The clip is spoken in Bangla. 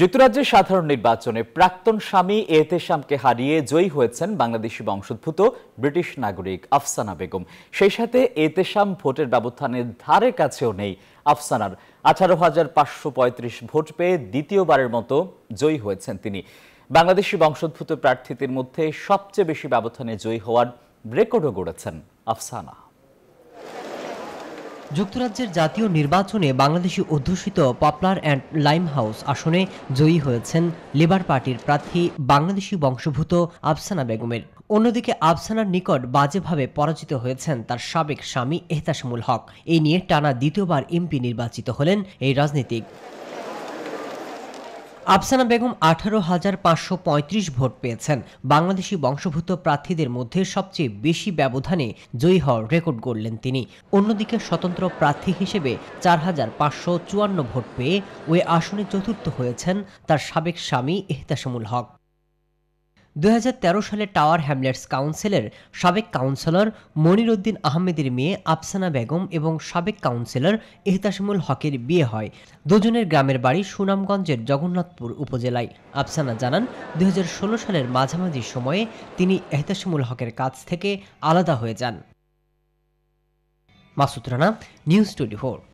যুক্তরাজ্যের সাধারণ নির্বাচনে প্রাক্তন স্বামী এতেশামকে হারিয়ে জয়ী হয়েছেন বাংলাদেশি বংশোদ্ভূত ব্রিটিশ নাগরিক আফসানা বেগম সেই সাথে এতেশাম ভোটের ব্যবধানের ধারে কাছেও নেই আফসানার আঠারো হাজার পাঁচশো পঁয়ত্রিশ ভোট পেয়ে দ্বিতীয়বারের মতো জয়ী হয়েছেন তিনি বাংলাদেশি বংশোদ্ভূত প্রার্থীদের মধ্যে সবচেয়ে বেশি ব্যবধানে জয়ী হওয়ার রেকর্ডও গড়েছেন আফসানা যুক্তরাজ্যের জাতীয় নির্বাচনে বাংলাদেশি অধ্যুষিত পপলার অ্যান্ড লাইম হাউস আসনে জয়ী হয়েছেন লেবার পার্টির প্রার্থী বাংলাদেশি বংশভূত আফসানা বেগমের অন্যদিকে আফসানার নিকট বাজেভাবে পরাজিত হয়েছেন তার সাবেক স্বামী এহতাসমুল হক এই নিয়ে টানা দ্বিতীয়বার এমপি নির্বাচিত হলেন এই রাজনীতিক আফসানা বেগম আঠারো হাজার পাঁচশো পঁয়ত্রিশ ভোট পেয়েছেন বাংলাদেশি বংশভূত প্রার্থীদের মধ্যে সবচেয়ে বেশি ব্যবধানে জয়ী হওয়ার রেকর্ড গড়লেন তিনি অন্যদিকে স্বতন্ত্র প্রার্থী হিসেবে চার হাজার পাঁচশো চুয়ান্ন ভোট পেয়ে ওই আসনে চতুর্থ হয়েছেন তার সাবেক স্বামী এহতাসমুল হক দু সালে টাওয়ার হ্যামলেটস কাউন্সিলের সাবেক কাউন্সিলর মনিরুদ্দিন আহমেদের মেয়ে আফসানা বেগম এবং সাবেক কাউন্সিলর এহতাসমুল হকের বিয়ে হয় দুজনের গ্রামের বাড়ি সুনামগঞ্জের জগন্নাথপুর উপজেলায় আফসানা জানান দু সালের মাঝামাঝি সময়ে তিনি এহতাসমুল হকের কাছ থেকে আলাদা হয়ে যান মাসুদ রানা নিউজ টোয়েন্টি